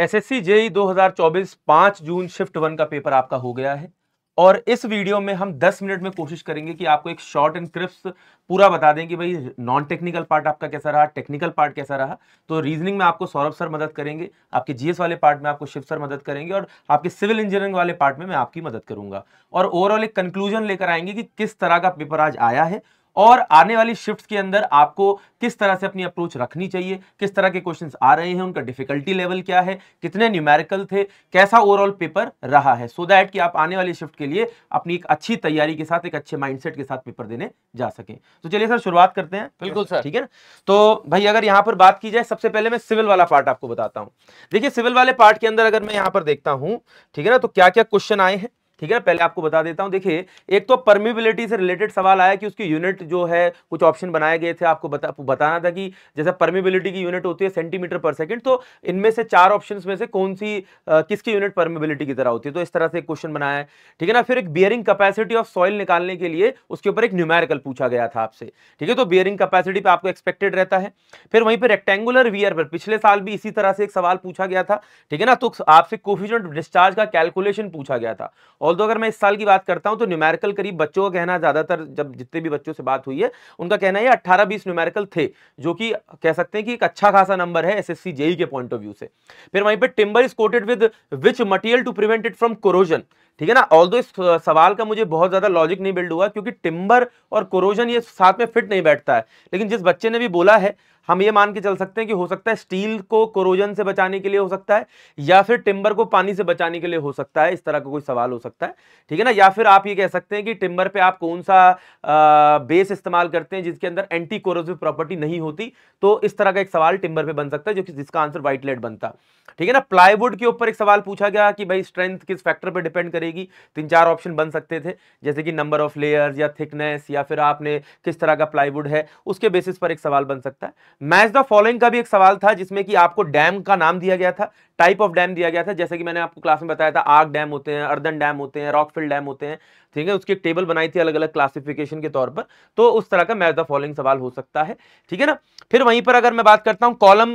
SSC JE 2024 पांच जून shift one का पेपर आपका हो गया है और इस वीडियो में हम 10 मिनट में कोशिश करेंगे कि आपको एक शॉर्ट एंड क्रिप्स पूरा बता दें कि भाई नॉन टेक्निकल पार्ट आपका कैसा रहा टेक्निकल पार्ट कैसा रहा तो रीजनिंग में आपको सौरभ सर मदद करेंगे आपके जीएस वाले पार्ट में आपको शिव सर मदद करेंगे और आपके सिविल इंजीनियरिंग वाले पार्ट में मैं आपकी मदद करूंगा और ओवरऑल एक कंक्लूजन लेकर आएंगे कि किस तरह का पेपर आज आया है और आने वाली शिफ्ट के अंदर आपको किस तरह से अपनी अप्रोच रखनी चाहिए किस तरह के क्वेश्चन आ रहे हैं उनका डिफिकल्टी लेवल क्या है कितने न्यूमेरिकल थे कैसा ओवरऑल पेपर रहा है सो so दैट कि आप आने वाली शिफ्ट के लिए अपनी एक अच्छी तैयारी के साथ एक अच्छे माइंडसेट के साथ पेपर देने जा सके तो चलिए सर शुरुआत करते हैं बिल्कुल सर ठीक है तो भाई अगर यहाँ पर बात की जाए सबसे पहले मैं सिविल वाला पार्ट आपको बताता हूँ देखिए सिविल वाले पार्ट के अंदर अगर मैं यहाँ पर देखता हूँ ठीक है ना तो क्या क्या क्वेश्चन आए हैं ठीक है पहले आपको बता देता हूं देखिए एक तो परमिबिलिटी से रिलेटेड सवाल आया कि उसकी यूनिट जो है कुछ ऑप्शन बनाए गए थे आपको बता बताना था कि जैसे परमिबिलिटी की यूनिट होती है सेंटीमीटर पर सेकंड तो इनमें से चार ऑप्शंस में से कौन सी आ, किसकी यूनिट परमिबिलिटी की तरह होती है तो इस तरह से क्वेश्चन बनाया है ठीक है ना फिर एक बियरिंग कपैसिटी ऑफ सॉइल निकालने के लिए उसके ऊपर एक न्यूमेरिकल पूछा गया था आपसे ठीक है तो बियरिंग कैपेसिटी पर आपको एक्सपेक्टेड रहता है फिर वहीं पर रेक्टेंगुलर वियर पर पिछले साल भी इसी तरह से एक सवाल पूछा गया था ठीक है ना तो आपसे कोफिशेंट डिस्चार्ज का कैलकुलेशन पूछा गया था ऑल अगर मैं इस साल की बात करता हूं तो न्यूमेरिकल करीब बच्चों का कहना ज़्यादातर जब जितने भी बच्चों से बात हुई है उनका कहना है अट्ठारह बीस न्यूमेरिकल थे जो कि कह सकते हैं कि एक अच्छा खासा नंबर है एस एस जेई के पॉइंट ऑफ व्यू से फिर वहीं पर timber is coated with which material to prevent it from corrosion ठीक है ना ऑल इस सवाल का मुझे बहुत ज़्यादा लॉजिक नहीं बिल्ड हुआ क्योंकि टिम्बर और कोरोजन ये साथ में फिट नहीं बैठता है लेकिन जिस बच्चे ने भी बोला है हम ये मान के चल सकते हैं कि हो सकता है स्टील को कोरोजन से बचाने के लिए हो सकता है या फिर टिम्बर को पानी से बचाने के लिए हो सकता है इस तरह का कोई सवाल हो सकता है ठीक है ना या फिर आप ये कह सकते हैं कि टिम्बर पे आप कौन सा आ, बेस इस्तेमाल करते हैं जिसके अंदर एंटी कोरोजिव प्रॉपर्टी नहीं होती तो इस तरह का एक सवाल टिम्बर पर बन सकता है जो कि जिसका आंसर व्हाइट लेट बनता ठीक है ना प्लाईवुड के ऊपर एक सवाल पूछा गया कि भाई स्ट्रेंथ किस फैक्टर पर डिपेंड करेगी पड़ेगी तीन चार ऑप्शन बन सकते थे जैसे कि नंबर ऑफ लेयर्स या थिकनेस या फिर आपने किस तरह का प्लाईवुड है उसके बेसिस पर एक सवाल बन सकता है मैच द फॉलोइंग का भी एक सवाल था जिसमें कि आपको डैम का नाम दिया गया था टाइप ऑफ डैम दिया गया था जैसे कि मैंने आपको क्लास में बताया था आग डैम होते हैं अर्दन डैम होते हैं रॉकफिल्ड डैम होते हैं ठीक है उसकी एक टेबल बनाई थी अलग अलग क्लासिफिकेशन के तौर पर तो उस तरह का मैच द फॉलोइंग सवाल हो सकता है ठीक है ना फिर वहीं पर अगर मैं बात करता हूँ कॉलम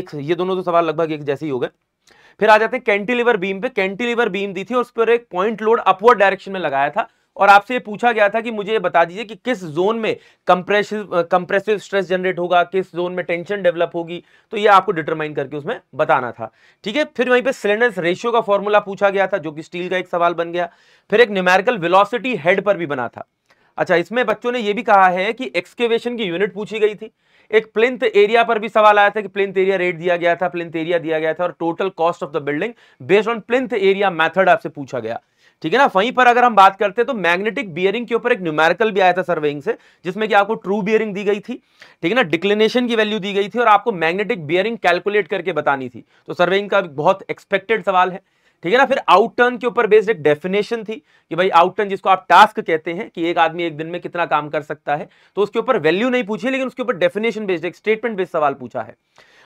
एक ये दोनों तो सवाल लगभग एक जैसे ही हो गए फिर आ जाते हैं कैंटिलीवर बीम पे कैंटिलीवर बीम दी थी और उस पर एक पॉइंट लोड अपवर्ड डायरेक्शन में लगाया था और आपसे ये पूछा गया था कि मुझे ये बता दीजिए कि किस जोन में कंप्रेसिव कंप्रेसिव स्ट्रेस जनरेट होगा किस जोन में टेंशन डेवलप होगी तो ये आपको डिटरमाइन करके उसमें बताना था ठीक है फिर वहीं पे सिलेंडर रेशियो का फॉर्मूला पूछा गया था जो कि स्टील का एक सवाल बन गया फिर एक न्यूमेरिकल विलोसिटी हेड पर भी बना था अच्छा इसमें बच्चों ने यह भी कहा है कि एक्सकेवेशन की यूनिट पूछी गई थी एक प्लिंथ एरिया पर भी सवाल आया था कि प्लिंथ एरिया रेट दिया गया था प्लिंथ एरिया दिया गया था और total cost of the building based on plinth area method आपसे पूछा गया ठीक है ना वहीं पर अगर हम बात करते हैं तो मैग्नेटिक बियरिंग के ऊपर एक न्यूमेरिकल भी आया था सर्वेइंग से जिसमें कि आपको ट्रू बियरिंग दी गई थी ठीक है ना डिक्लिनेशन की वैल्यू दी गई थी और आपको मैग्नेटिक बियरिंग कैलकुलेट करके बतानी थी तो सर्वेइंग का बहुत एक्सपेक्टेड सवाल है ठीक है ना फिर आउटटर्न के ऊपर बेस्ड एक डेफिनेशन थी कि भाई आउटटर्न जिसको आप टास्क कहते हैं कि एक आदमी एक दिन में कितना काम कर सकता है तो उसके ऊपर वैल्यू नहीं पूछी लेकिन उसके ऊपर डेफिनेशन बेस्ड एक स्टेटमेंट बेस्ड सवाल पूछा है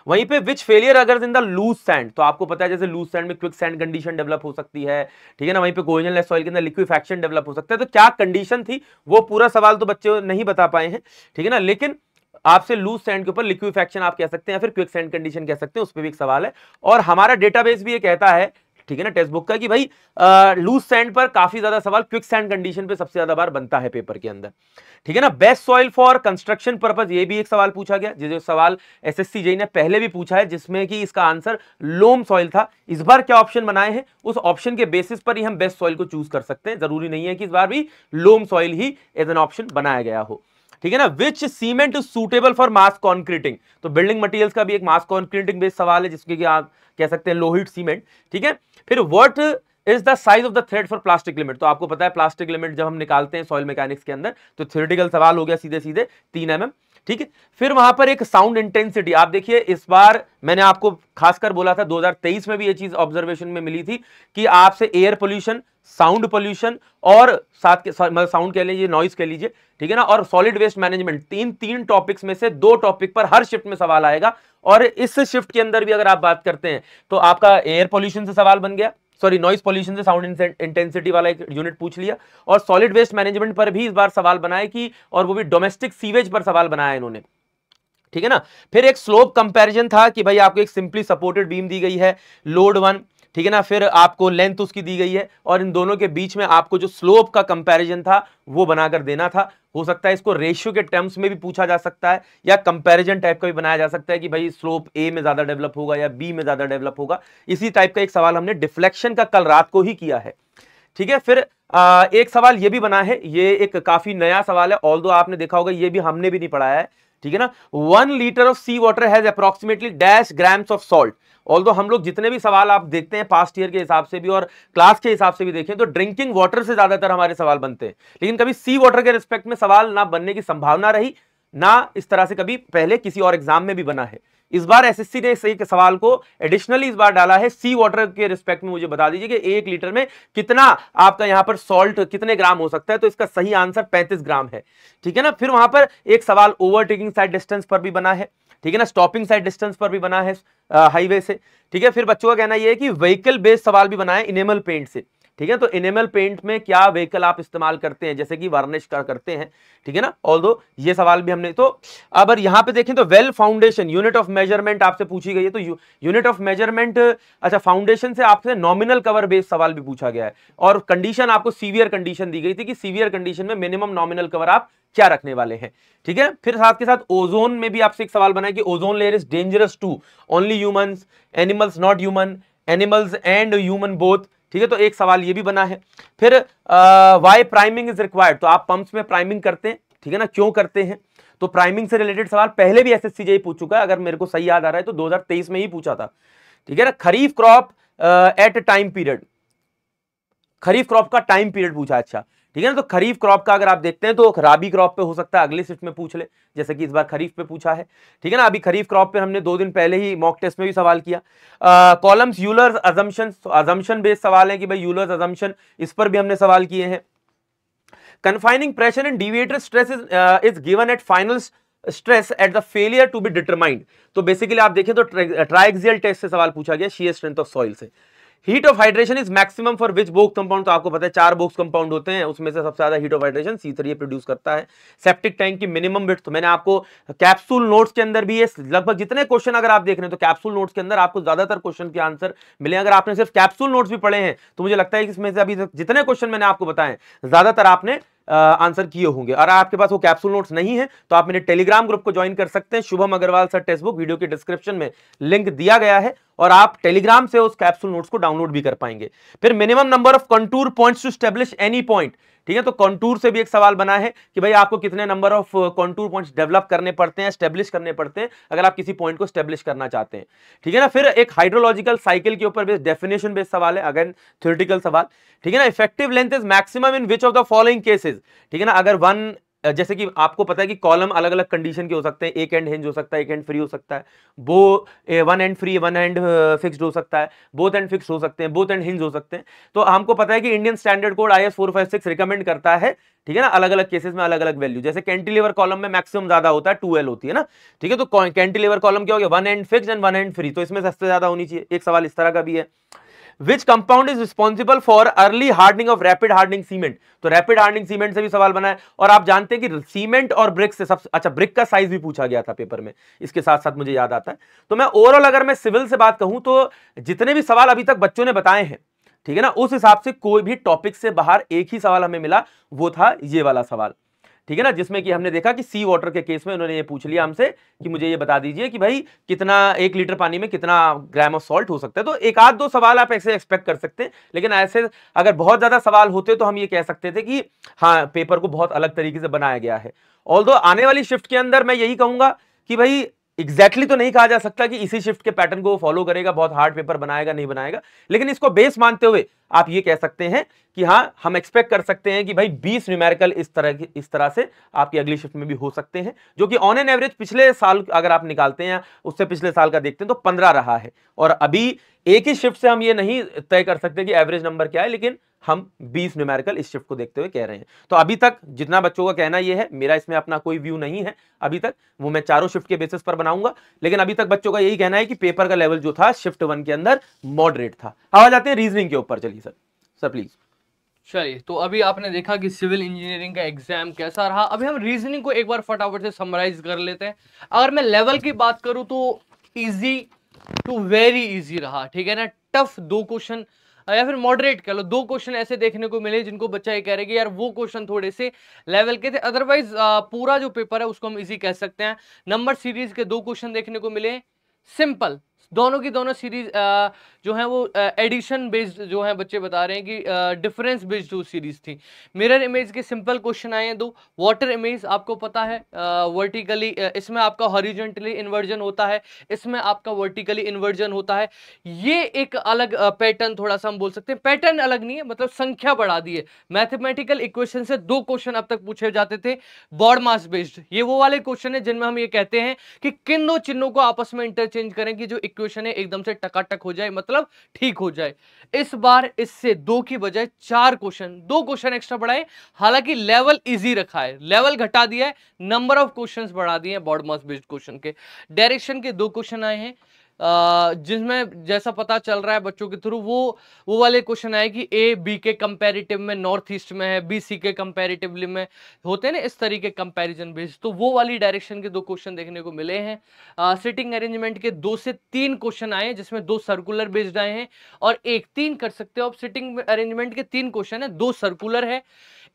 वहीं पे विच फेलियर अगर इन द लूज सैंड तो आपको पता है जैसे लूज सैंड में क्विक सैंड कंडीशन डेवलप हो सकती है ठीक है ना वहीं पे कोजनल सॉइल के अंदर फैक्शन डेवलप हो सकता है तो क्या कंडीशन थी वो पूरा सवाल तो बच्चे नहीं बता पाए हैं ठीक है ना लेकिन आपसे लूज सैंड के ऊपर फैक्शन आप कह सकते हैं या फिर क्विक सैंड कंडीशन कह सकते हैं उस पर भी एक सवाल है और हमारा डेटाबेस भी ये कहता है ठीक है ना टेक्स्ट बुक का कि भाई लूज सैंड पर काफी ज्यादा सवाल क्विक सैंड कंडीशन पे सबसे ज्यादा बार बनता है पेपर के अंदर ठीक है ना best soil for construction purpose ये भी एक सवाल पूछा गया जो सवाल एस एस ने पहले भी पूछा है जिसमें कि इसका आंसर लोम सॉइल था इस बार क्या ऑप्शन बनाए हैं उस ऑप्शन के बेसिस पर ही हम बेस्ट सॉइल को चूज कर सकते हैं जरूरी नहीं है कि इस बार भी लोम सॉइल ही एज एन ऑप्शन बनाया गया हो ठीक है ना which cement is suitable for mass concreting तो बिल्डिंग मटेरियल्स का भी एक मास कॉन्क्रीटिंग बेस्ड सवाल है जिसके आप कह सकते हैं लोहिट सीमेंट ठीक है फिर what is the size of the thread for plastic limit तो आपको पता है प्लास्टिक लिमिट जब हम निकालते हैं सॉइल मैकेनिक्स के अंदर तो थ्योरेटिकल सवाल हो गया सीधे सीधे तीन एम mm ठीक है फिर वहां पर एक साउंड इंटेंसिटी आप देखिए इस बार मैंने आपको खासकर बोला था 2023 में भी ये चीज ऑब्जर्वेशन में मिली थी कि आपसे एयर पोल्यूशन साउंड पोल्यूशन और साथ के मतलब साउंड कह लीजिए नॉइस कह लीजिए ठीक है ना और सॉलिड वेस्ट मैनेजमेंट तीन तीन टॉपिक्स में से दो टॉपिक पर हर शिफ्ट में सवाल आएगा और इस शिफ्ट के अंदर भी अगर आप बात करते हैं तो आपका एयर पोल्यूशन से सवाल बन गया सॉरी नॉइस पॉल्यूशन से साउंड इंटेंसिटी वाला एक यूनिट पूछ लिया और सॉलिड वेस्ट मैनेजमेंट पर भी इस बार सवाल बनाए कि और वो भी डोमेस्टिक सीवेज पर सवाल बनाया इन्होंने ठीक है ना फिर एक स्लोप कंपैरिजन था कि भाई आपको एक सिंपली सपोर्टेड बीम दी गई है लोड वन ठीक है ना फिर आपको लेंथ उसकी दी गई है और इन दोनों के बीच में आपको जो स्लोप का कंपैरिजन था वो बनाकर देना था हो सकता है इसको रेशियो के टर्म्स में भी पूछा जा सकता है या कंपैरिजन टाइप का भी बनाया जा सकता है कि भाई स्लोप ए में ज़्यादा डेवलप होगा या बी में ज़्यादा डेवलप होगा इसी टाइप का एक सवाल हमने डिफ्लेक्शन का कल रात को ही किया है ठीक है फिर आ, एक सवाल ये भी बना है ये एक काफ़ी नया सवाल है ऑल आपने देखा होगा ये भी हमने भी नहीं पढ़ाया है ठीक है ना one litre of sea water has approximately dash grams of salt although हम लोग जितने भी सवाल आप देखते हैं पास्ट ईयर के हिसाब से भी और क्लास के हिसाब से भी देखें तो ड्रिंकिंग वाटर से ज्यादातर हमारे सवाल बनते हैं लेकिन कभी सी वाटर के रिस्पेक्ट में सवाल ना बनने की संभावना रही ना इस तरह से कभी पहले किसी और एग्जाम में भी बना है इस बार एसएससी ने एक सवाल को एडिशनली इस बार डाला है सी वाटर के रिस्पेक्ट में मुझे बता दीजिए कि एक लीटर में कितना आपका यहां पर सॉल्ट कितने ग्राम हो सकता है तो इसका सही आंसर पैंतीस ग्राम है ठीक है ना फिर वहां पर एक सवाल ओवरटेकिंग साइड डिस्टेंस पर भी बना है ठीक है ना स्टॉपिंग साइड डिस्टेंस पर भी बना है हाईवे से ठीक है फिर बच्चों का कहना यह है कि व्हीकल बेस्ड सवाल भी बना है इनेमल पेंट से ठीक है तो इनेमल पेंट में क्या व्हीकल आप इस्तेमाल करते हैं जैसे कि वार्निश का करते हैं ठीक है ना ऑल ये सवाल भी हमने तो अब यहां पे देखें तो well foundation unit of measurement आपसे पूछी गई है तो यूनिट ऑफ मेजरमेंट अच्छा फाउंडेशन से आपसे नॉमिनल कवर बेस सवाल भी पूछा गया है और कंडीशन आपको सीवियर कंडीशन दी गई थी कि सीवियर कंडीशन में मिनिमम नॉमिनल कवर आप क्या रखने वाले हैं ठीक है फिर साथ के साथ ओजोन में भी आपसे एक सवाल बना है कि ozone layer is dangerous to only human animals not human animals and human both ठीक है तो एक सवाल ये भी बना है फिर वाई प्राइमिंग इज रिक्वायर्ड तो आप पंप्स में प्राइमिंग करते हैं ठीक है ना क्यों करते हैं तो प्राइमिंग से रिलेटेड सवाल पहले भी एसएससी एस पूछ चुका है अगर मेरे को सही याद आ रहा है तो 2023 में ही पूछा था ठीक है ना kharif crop at time period kharif crop का टाइम पीरियड पूछा अच्छा ठीक है ना तो खरीफ क्रॉप का अगर आप देखते हैं तो राबी क्रॉप पे हो सकता है अगले शिफ्ट में पूछ ले जैसे कि इस बार खरीफ पे पूछा है ठीक है ना अभी खरीफ क्रॉप पे हमने दो दिन पहले ही मॉक टेस्ट में भी सवाल किया columns Euler assumption assumption based सवाल है कि भाई यूलर अजम्पन इस पर भी हमने सवाल किए हैं confining pressure and deviator stress is uh, is given at final stress at the failure to be तो बेसिकली आप देखें तो ट्राइक्सियल टेस्ट से सवाल पूछा गया शीयर स्ट्रेंथ ऑफ सॉइल से heat of hydration is maximum for which Bogue's compound तो आपको पता है चार बोक्स कंपाउंड होते हैं उसमें से सबसे ज्यादा heat of hydration C three produce करता है सेप्टिक टैंक की मिनिमम विट तो मैंने आपको कैप्सूल नोट्स के अंदर भी ये लगभग जितने क्वेश्चन अगर आप देख रहे हैं तो कैप्सूल नोट्स के अंदर आपको ज्यादातर क्वेश्चन के आंसर मिले अगर आपने सिर्फ कैप्सूल नोट्स भी पढ़े हैं तो मुझे लगता है कि इसमें से अभी जितने क्वेश्चन मैंने आपको बताए ज्यादातर आपने आंसर किए होंगे और आपके पास वो कैप्सूल नोट्स नहीं है तो आप मेरे टेलीग्राम ग्रुप को ज्वाइन कर सकते हैं Shubham Agarwal sir Testbook book video के डिस्क्रिप्शन में लिंक दिया गया है और आप टेलीग्राम से उस कैप्सूल नोट्स को डाउनलोड भी कर पाएंगे फिर minimum number of contour points to establish any point ठीक है तो कॉन्टूर से भी एक सवाल बना है कि भाई आपको कितने number of contour points develop करने पड़ते हैं स्टेब्लिश करने पड़ते हैं अगर आप किसी पॉइंट को स्टेब्लिश करना चाहते हैं ठीक है ना फिर एक हाइड्रोलॉजिकल साइकिल के ऊपर बेस्ड डेफिनेशन बेस्ड सवाल है अगेन थ्योरिटिकल सवाल ठीक है ना effective length is maximum in which of the following cases ठीक है ना अगर वन जैसे कि आपको पता है कि कॉलम अलग अलग कंडीशन के हो सकते हैं एक एंड हिंज हो सकता है एक एंड फ्री हो सकता है both one end free one end fixed हो सकता है बोथ एंड फिक्स हो सकते हैं बोथ एंड हिंज हो सकते हैं तो हमको पता है कि Indian standard code I S four five six recommend करता है ठीक है ना अलग अलग केसेस में अलग अलग वैल्यू जैसे कैंटिलीवर कॉलम में मैक्सिमम ज्यादा होता है टू एल होती है ना ठीक है तो कैंटिलीवर कॉलम क्या हो गया one end fix end one end free तो इसमें सबसे ज्यादा होनी चाहिए एक सवाल इस तरह का भी है which compound is responsible for early hardening of rapid hardening cement तो रैपिड हार्डनिंग सीमेंट से भी सवाल बना है और आप जानते हैं कि सीमेंट और ब्रिक्स से सब अच्छा ब्रिक का साइज भी पूछा गया था पेपर में इसके साथ साथ मुझे याद आता है तो मैं ओवरऑल अगर मैं सिविल से बात कहूं तो जितने भी सवाल अभी तक बच्चों ने बताए हैं ठीक है ना उस हिसाब से कोई भी टॉपिक से बाहर एक ही सवाल हमें मिला वो था ये वाला सवाल ठीक है ना जिसमें कि हमने देखा कि सी वाटर के केस में उन्होंने ये पूछ लिया हमसे कि मुझे ये बता दीजिए कि भाई कितना एक लीटर पानी में कितना ग्राम ऑफ सॉल्ट हो सकता है तो एक आध दो सवाल आप ऐसे एक्सपेक्ट कर सकते हैं लेकिन ऐसे अगर बहुत ज़्यादा सवाल होते तो हम ये कह सकते थे कि हाँ पेपर को बहुत अलग तरीके से बनाया गया है ऑल आने वाली शिफ्ट के अंदर मैं यही कहूंगा कि भाई एग्जैक्टली exactly तो नहीं कहा जा सकता कि इसी शिफ्ट के पैटर्न को फॉलो करेगा बहुत हार्ड पेपर बनाएगा नहीं बनाएगा लेकिन इसको बेस मानते हुए आप ये कह सकते हैं कि हाँ हम एक्सपेक्ट कर सकते हैं कि भाई 20 न्यूमेरिकल इस तरह इस तरह से आपकी अगली शिफ्ट में भी हो सकते हैं जो कि ऑन एन एवरेज पिछले साल अगर आप निकालते हैं उससे पिछले साल का देखते हैं तो 15 रहा है और अभी एक ही शिफ्ट से हम ये नहीं तय कर सकते कि एवरेज नंबर क्या है लेकिन हम 20 न्यूमेरिकल इस शिफ्ट को देखते हुए कह रहे हैं तो अभी तक जितना बच्चों का कहना यह है मेरा इसमें अपना कोई व्यू नहीं है अभी तक वो मैं चारों शिफ्ट के बेसिस पर बनाऊंगा लेकिन अभी तक बच्चों का यही कहना है कि पेपर का लेवल जो था शिफ्ट वन के अंदर मॉडरेट था हवा जाते हैं रीजनिंग के ऊपर चलिए सर सर प्लीज़ चलिए तो अभी आपने देखा कि सिविल इंजीनियरिंग का एग्जाम कैसा रहा अभी हम रीजनिंग को एक बार फटाफट से समराइज कर लेते हैं अगर मैं लेवल की बात करूँ तो इजी टू वेरी इजी रहा ठीक है ना टफ दो क्वेश्चन या फिर मॉडरेट कह लो दो क्वेश्चन ऐसे देखने को मिले जिनको बच्चा ये कह रहे कि यार वो क्वेश्चन थोड़े से लेवल के थे अदरवाइज पूरा जो पेपर है उसको हम इजी कह सकते हैं नंबर सीरीज के दो क्वेश्चन देखने को मिले सिंपल दोनों की दोनों सीरीज़ जो है वो एडिशन बेस्ड जो है बच्चे बता रहे हैं कि डिफरेंस बेस्ड जो सीरीज़ थी मिरर इमेज के सिंपल क्वेश्चन आए हैं दो वाटर इमेज आपको पता है वर्टिकली इसमें आपका हॉरिजेंटली इन्वर्जन होता है इसमें आपका वर्टिकली इन्वर्जन होता है ये एक अलग पैटर्न थोड़ा सा हम बोल सकते हैं पैटर्न अलग नहीं है मतलब संख्या बढ़ा दी है मैथमेटिकल इक्वेशन से दो क्वेश्चन अब तक पूछे जाते थे बॉड मास बेस्ड ये वो वाले क्वेश्चन है जिनमें हम ये कहते हैं कि किन दो चिन्हों को आपस में इंटरचेंज करें कि जो इक्वेशन है एकदम से टकाटक हो जाए मतलब ठीक हो जाए इस बार इससे दो की बजाय चार क्वेश्चन दो क्वेश्चन एक्स्ट्रा बढ़ाए हालांकि लेवल इजी रखा है लेवल घटा दिया है नंबर ऑफ क्वेश्चन बढ़ा दिए हैं बॉर्ड बेस्ड क्वेश्चन के डायरेक्शन के दो क्वेश्चन आए हैं जिसमें जैसा पता चल रहा है बच्चों के थ्रू वो वो वाले क्वेश्चन आए कि ए बी के कंपैरेटिव में नॉर्थ ईस्ट में है बी सी के कंपैरेटिवली में होते हैं ना इस तरीके कंपैरिजन बेस तो वो वाली डायरेक्शन के दो क्वेश्चन देखने को मिले हैं सिटिंग अरेंजमेंट के दो से तीन क्वेश्चन आए हैं जिसमें दो सर्कुलर बेस्ड आए हैं और एक तीन कर सकते हो आप सिटिंग अरेंजमेंट के तीन क्वेश्चन है दो सर्कुलर है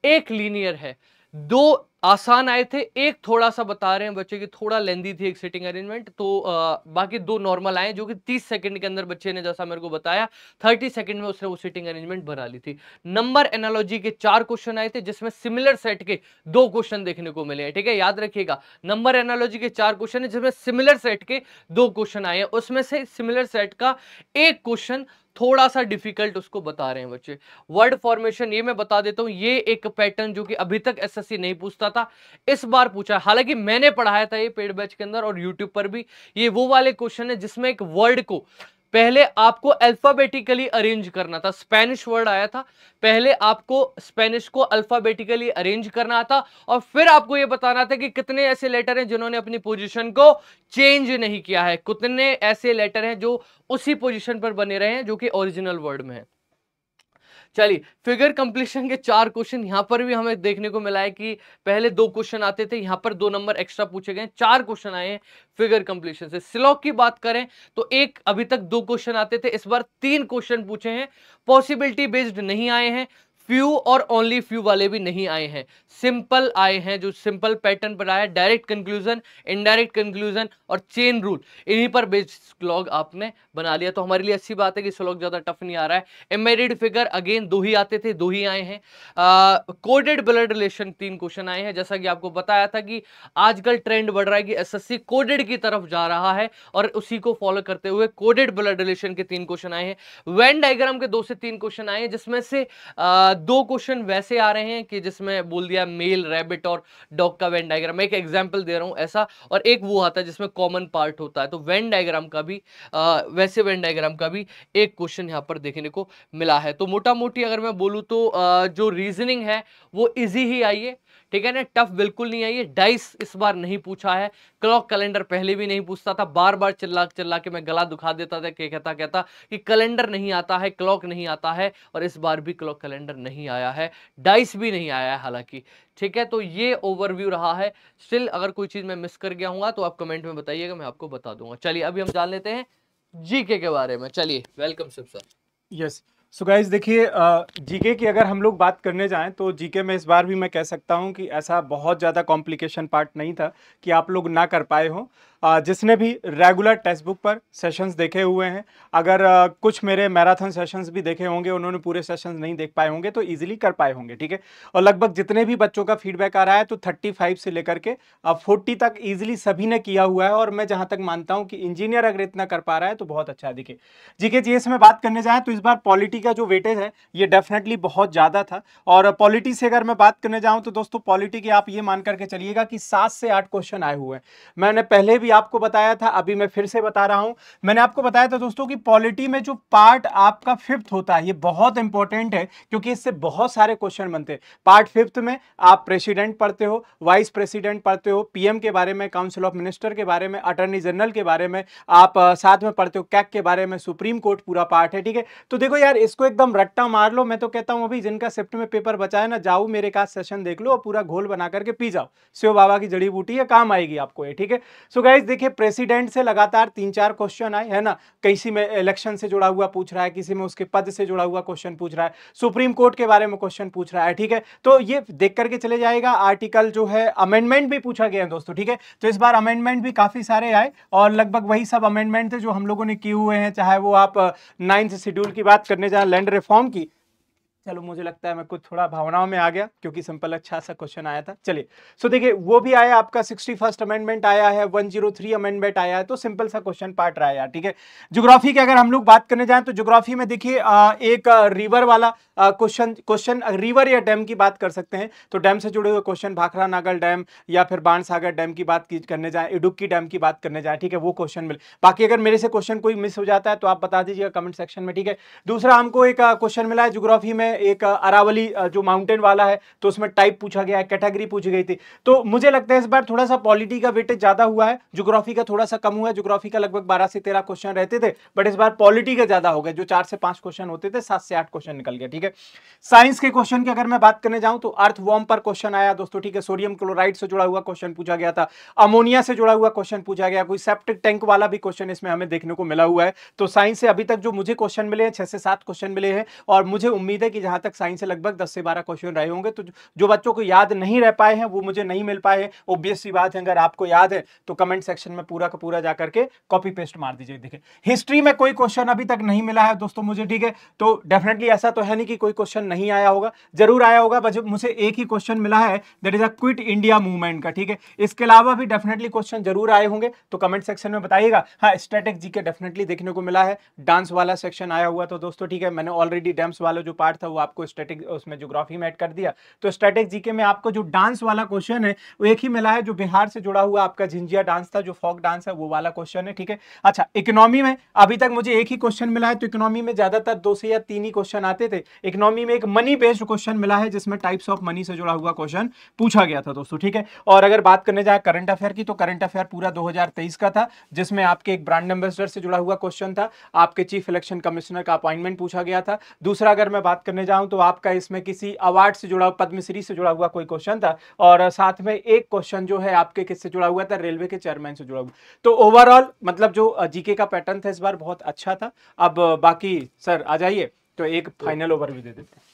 एक लीनियर है दो आसान आए थे एक थोड़ा सा बता रहे हैं बच्चे की थोड़ा लेंदी थी एक सिटिंग अरेंजमेंट तो आ, बाकी दो नॉर्मल आए जो कि 30 सेकंड के अंदर बच्चे ने जैसा मेरे को बताया 30 सेकंड में उसने वो सिटिंग अरेंजमेंट बना ली थी नंबर एनालॉजी के चार क्वेश्चन आए थे जिसमें सिमिलर सेट के दो क्वेश्चन देखने को मिले हैं ठीक है याद रखिएगा नंबर एनालॉजी के चार क्वेश्चन है जिसमें सिमिलर सेट के दो क्वेश्चन आए हैं उसमें से सिमिलर सेट का एक क्वेश्चन थोड़ा सा डिफिकल्ट उसको बता रहे हैं बच्चे वर्ड फॉर्मेशन ये मैं बता देता हूँ ये एक पैटर्न जो कि अभी तक एसएससी नहीं पूछता था इस बार पूछा हालांकि मैंने पढ़ाया था ये पेड बैच के अंदर और यूट्यूब पर भी ये वो वाले क्वेश्चन है जिसमें एक वर्ड को पहले आपको अल्फाबेटिकली अरेंज करना था स्पेनिश वर्ड आया था पहले आपको स्पेनिश को अल्फाबेटिकली अरेंज करना था और फिर आपको यह बताना था कि कितने ऐसे लेटर हैं जिन्होंने अपनी पोजीशन को चेंज नहीं किया है कितने ऐसे लेटर हैं जो उसी पोजीशन पर बने रहे हैं जो कि ओरिजिनल वर्ड में है चलिए फिगर कंप्लीशन के चार क्वेश्चन यहां पर भी हमें देखने को मिला है कि पहले दो क्वेश्चन आते थे यहां पर दो नंबर एक्स्ट्रा पूछे गए चार क्वेश्चन आए हैं फिगर कंप्लीशन से स्लॉक की बात करें तो एक अभी तक दो क्वेश्चन आते थे इस बार तीन क्वेश्चन पूछे हैं पॉसिबिलिटी बेस्ड नहीं आए हैं फ्यू और ओनली फ्यू वाले भी नहीं आए हैं सिंपल आए हैं जो सिंपल पैटर्न पर आया डायरेक्ट कंक्लूजन इनडायरेक्ट कंक्लूजन और चेन रूल इन्हीं पर बेस्ड लॉग आपने बना लिया तो हमारे लिए अच्छी बात है कि इस लॉग ज़्यादा टफ नहीं आ रहा है एमेरिड फिगर अगेन दो ही आते थे दो ही आए हैं कोडेड ब्लड रिलेशन तीन क्वेश्चन आए हैं जैसा कि आपको बताया था कि आजकल ट्रेंड बढ़ रहा है कि एस कोडेड की तरफ जा रहा है और उसी को फॉलो करते हुए कोडेड ब्लड रिलेशन के तीन क्वेश्चन आए हैं वैन डायग्राम के दो से तीन क्वेश्चन आए हैं जिसमें से आ, दो क्वेश्चन वैसे आ रहे हैं कि जिसमें बोल दिया मेल रैबिट और डॉग का वेन डायग्राम मैं एक एग्जाम्पल दे रहा हूँ ऐसा और एक वो आता है जिसमें कॉमन पार्ट होता है तो वेन डायग्राम का भी आ, वैसे वेन डायग्राम का भी एक क्वेश्चन यहाँ पर देखने को मिला है तो मोटा मोटी अगर मैं बोलूँ तो आ, जो रीजनिंग है वो ईजी ही आई है ठीक है ना टफ बिल्कुल नहीं आई है डाइस इस बार नहीं पूछा है क्लॉक कैलेंडर पहले भी नहीं पूछता था बार बार चिल्ला चिल्ला के मैं गला दुखा देता था कि कहता कहता कि कैलेंडर नहीं आता है क्लॉक नहीं आता है और इस बार भी क्लॉक कैलेंडर नहीं आया है डाइस भी नहीं आया है हालांकि ठीक है तो ये ओवरव्यू रहा है स्टिल अगर कोई चीज़ मैं मिस कर गया हूँ तो आप कमेंट में बताइएगा मैं आपको बता दूंगा चलिए अभी हम जान लेते हैं जीके के बारे में चलिए welcome Shiv sir yes so guys देखिए जीके की अगर हम लोग बात करने जाएं तो जीके में इस बार भी मैं कह सकता हूं कि ऐसा बहुत ज़्यादा कॉम्प्लिकेशन पार्ट नहीं था कि आप लोग ना कर पाए हों जिसने भी रेगुलर टेक्स्ट बुक पर सेशंस देखे हुए हैं अगर कुछ मेरे मैराथन सेशंस भी देखे होंगे उन्होंने पूरे सेशंस नहीं देख पाए होंगे तो ईजिली कर पाए होंगे ठीक है और लगभग जितने भी बच्चों का फीडबैक आ रहा है तो थर्टी से लेकर के फोर्टी तक ईजिली सभी ने किया हुआ है और मैं जहाँ तक मानता हूँ कि इंजीनियर अगर इतना कर पा रहा है तो बहुत अच्छा है जी के में बात करने जाए तो इस बार पॉलिटी पार्टी का जो वेटेज है ये डेफिनेटली बहुत ज़्यादा था और पॉलिटी से अगर मैं बात करने जाऊँ तो दोस्तों पॉलिटी के आप ये मान करके चलिएगा कि सात से आठ क्वेश्चन आए हुए हैं मैंने पहले भी आपको बताया था अभी मैं फिर से बता रहा हूँ मैंने आपको बताया था दोस्तों कि पॉलिटी में जो पार्ट आपका फिफ्थ होता है ये बहुत इंपॉर्टेंट है क्योंकि इससे बहुत सारे क्वेश्चन बनते हैं पार्ट फिफ्थ में आप प्रेसिडेंट पढ़ते हो वाइस प्रेसिडेंट पढ़ते हो पीएम के बारे में काउंसिल ऑफ मिनिस्टर के बारे में अटर्नी जनरल के बारे में आप साथ में पढ़ते हो कैक के बारे में सुप्रीम कोर्ट पूरा पार्ट है ठीक है तो देखो यार इस इसको एकदम रट्टा मार लो मैं तो कहता हूँ अभी जिनका शिफ्ट में पेपर बचा है ना जाओ मेरे का सेशन देख लो और पूरा घोल बना करके पी जाओ शिव बाबा की जड़ी बूटी है काम आएगी आपको ये ठीक है सो गाइज देखिए प्रेसिडेंट से लगातार तीन चार क्वेश्चन आए है ना किसी में इलेक्शन से जुड़ा हुआ पूछ रहा है किसी में उसके पद से जुड़ा हुआ क्वेश्चन पूछ रहा है सुप्रीम कोर्ट के बारे में क्वेश्चन पूछ रहा है ठीक है तो ये देख करके चले जाएगा आर्टिकल जो है अमेंडमेंट भी पूछा गया है दोस्तों ठीक है तो इस बार अमेंडमेंट भी काफ़ी सारे आए और लगभग वही सब अमेंडमेंट थे जो हम लोगों ने किए हुए हैं चाहे वो आप नाइन्थ शेड्यूल की बात करने जाए लैंड रिफॉर्म की चलो मुझे लगता है मैं कुछ थोड़ा भावनाओं में आ गया क्योंकि सिंपल अच्छा सा क्वेश्चन आया था चलिए सो देखिए वो भी आया आपका सिक्सटी फर्स्ट अमेंडमेंट आया है वन जीरो थ्री अमेंडमेंट आया है तो सिंपल सा क्वेश्चन पार्ट रहा है ठीक है जोग्राफी की अगर हम लोग बात करने जाए तो जोग्राफी में देखिए एक रिवर वाला क्वेश्चन क्वेश्चन रिवर या डैम की बात कर सकते हैं तो डैम से जुड़े हुए क्वेश्चन भाखरा नागल डैम या फिर बाण सागर डैम की बात करने जाए इडुक्की डैम की बात करने जाए ठीक है वो क्वेश्चन मिले बाकी अगर मेरे से क्वेश्चन कोई मिस हो जाता है तो आप बता दीजिएगा कमेंट सेक्शन में ठीक है दूसरा हमको एक क्वेश्चन मिला है जोग्राफी में है एक अरावली जो माउंटेन वाला है तो उसमें टाइप पूछा गया है कैटेगरी पूछी गई थी तो मुझे लगता है इस बार थोड़ा सा पॉलिटी का वेटेज ज़्यादा हुआ है जोग्राफी का थोड़ा सा कम हुआ है जोग्राफी का लगभग बारह से तेरह क्वेश्चन रहते थे बट इस बार पॉलिटी का ज़्यादा हो गया जो चार से पांच क्वेश्चन होते थे सात से आठ क्वेश्चन निकल गया ठीक है साइंस के क्वेश्चन की अगर मैं बात करने जाऊं तो अर्थ वॉर्म पर क्वेश्चन आया दोस्तों ठीक है सोडियम क्लोराइड से जुड़ा हुआ क्वेश्चन पूछा गया था अमोनिया से जुड़ा हुआ क्वेश्चन पूछा गया कोई सेप्टिक टैंक वाला भी क्वेश्चन इसमें हमें देखने को मिला हुआ है तो साइंस से अभी तक जो मुझे क्वेश्चन मिले हैं छह से सात क्वेश्चन मिले हैं और मुझे उम्मीद है कि जहां तक साइंस से लगभग दस से बारह क्वेश्चन रहे होंगे तो जो बच्चों को याद नहीं रह पाए हैं वो मुझे नहीं मिल पाए हैं ओबियस सी बात है अगर आपको याद है तो कमेंट सेक्शन में पूरा का पूरा जाकर के कॉपी पेस्ट मार दीजिए देखिए हिस्ट्री में कोई क्वेश्चन अभी तक नहीं मिला है दोस्तों मुझे ठीक है तो डेफिनेटली ऐसा तो है नहीं कि कोई क्वेश्चन नहीं आया होगा जरूर आया होगा बस मुझे एक ही क्वेश्चन मिला है that is a quit India movement का ठीक है इसके अलावा भी डेफिनेटली क्वेश्चन जरूर आए होंगे तो कमेंट सेक्शन में बताइएगा हाँ स्ट्रेटेक जी के डेफिनेटली देखने को मिला है डांस वाला सेक्शन आया हुआ तो दोस्तों ठीक है मैंने ऑलरेडी डैम्स वाला जो पार्ट था वो आपको स्टैटिक उसमें जोग्राफी में ऐड कर दिया तो स्टैटिक जीके में आपको जो डांस वाला क्वेश्चन है वो एक ही मिला है जो बिहार से जुड़ा हुआ आपका झिंझिया डांस था जो फोक डांस है वो वाला क्वेश्चन है ठीक है अच्छा इकोनॉमी में अभी तक मुझे एक ही क्वेश्चन मिला है तो इकोनॉमी में ज्यादातर दो से या तीन ही क्वेश्चन आते थे इकोनॉमी में एक मनी बेस्ड क्वेश्चन मिला है जिसमें टाइप्स ऑफ मनी से जुड़ा हुआ क्वेश्चन पूछा गया था दोस्तों ठीक है और अगर बात करने जाए करंट अफेयर की तो करंट अफेयर पूरा दो का था जिसमें आपके एक ब्रांड एम्बेसडर से जुड़ा हुआ क्वेश्चन था आपके चीफ इलेक्शन कमिश्नर का अपॉइंटमेंट पूछा गया था दूसरा अगर मैं बात करने करने जाऊं तो आपका इसमें किसी अवार्ड से जुड़ा पद्मश्री से जुड़ा हुआ कोई क्वेश्चन था और साथ में एक क्वेश्चन जो है आपके किससे जुड़ा हुआ था रेलवे के चेयरमैन से जुड़ा हुआ तो ओवरऑल मतलब जो जीके का पैटर्न था इस बार बहुत अच्छा था अब बाकी सर आ जाइए तो एक फाइनल ओवरव्यू दे देते हैं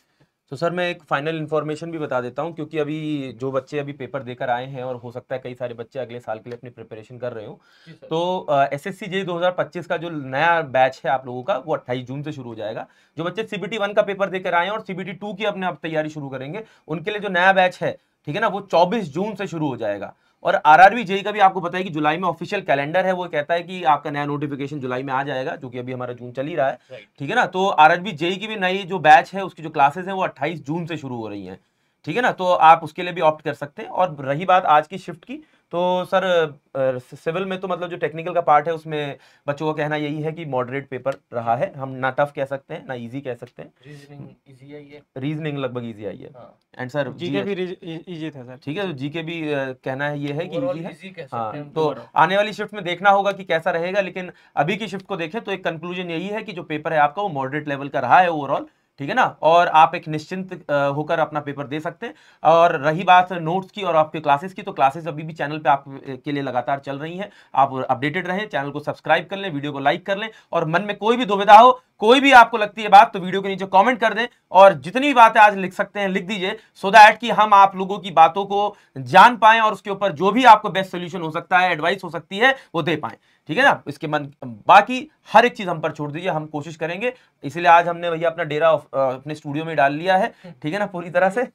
तो सर मैं एक फाइनल इन्फॉर्मेशन भी बता देता हूँ क्योंकि अभी जो बच्चे अभी पेपर देकर आए हैं और हो सकता है कई सारे बच्चे अगले साल के लिए अपनी प्रिपरेशन कर रहे हो तो एस एस सी जे दो का जो नया बैच है आप लोगों का वो अट्ठाईस जून से शुरू हो जाएगा जो बच्चे सीबीटी वन का पेपर देकर आए हैं और सीबीटी टू की अपने आप तैयारी शुरू करेंगे उनके लिए जो नया बैच है ठीक है ना वो चौबीस जून से शुरू हो जाएगा और आरआरबी जेई का भी आपको पता है कि जुलाई में ऑफिशियल कैलेंडर है वो कहता है कि आपका नया नोटिफिकेशन जुलाई में आ जाएगा जो कि अभी हमारा जून चल ही रहा है ठीक है ना तो आरआरबी जेई की भी नई जो बैच है उसकी जो क्लासेस हैं वो 28 जून से शुरू हो रही हैं ठीक है ना तो आप उसके लिए भी ऑप्ट कर सकते हैं और रही बात आज की शिफ्ट की तो सर सिविल में तो मतलब जो टेक्निकल का पार्ट है उसमें बच्चों का कहना यही है कि मॉडरेट पेपर रहा है हम ना टफ कह सकते हैं ना इजी कह सकते हैं रीजनिंग रीजनिंग लगभग इजी आई है एंड सर जीके भी इजी e, था सर ठीक है तो जीके भी कहना है ये है कि इजी है हाँ तो आने वाली शिफ्ट में देखना होगा कि कैसा रहेगा लेकिन अभी की शिफ्ट को देखें तो एक कंक्लूजन यही है कि जो पेपर है आपका वो मॉडरेट लेवल का रहा है ओवरऑल ठीक है ना और आप एक निश्चिंत होकर अपना पेपर दे सकते हैं और रही बात नोट्स की और आपके क्लासेस की तो क्लासेस अभी भी चैनल पे आपके लिए लगातार चल रही हैं आप अपडेटेड रहें चैनल को सब्सक्राइब कर लें वीडियो को लाइक कर लें और मन में कोई भी दुविधा हो कोई भी आपको लगती है बात तो वीडियो के नीचे कमेंट कर दें और जितनी बातें आज लिख सकते हैं लिख दीजिए सो दैट कि हम आप लोगों की बातों को जान पाएं और उसके ऊपर जो भी आपको बेस्ट सोल्यूशन हो सकता है एडवाइस हो सकती है वो दे पाएं ठीक है ना इसके मन बाकी हर एक चीज हम पर छोड़ दीजिए हम कोशिश करेंगे इसलिए आज हमने भैया अपना डेरा अपने स्टूडियो में डाल लिया है ठीक है ना पूरी तरह से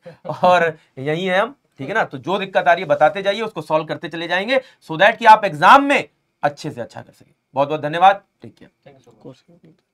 और यही है हम ठीक है ना तो जो दिक्कत आ रही है बताते जाइए उसको सॉल्व करते चले जाएंगे सो so दैट कि आप एग्जाम में अच्छे से अच्छा कर सके बहुत बहुत धन्यवाद टेक केयर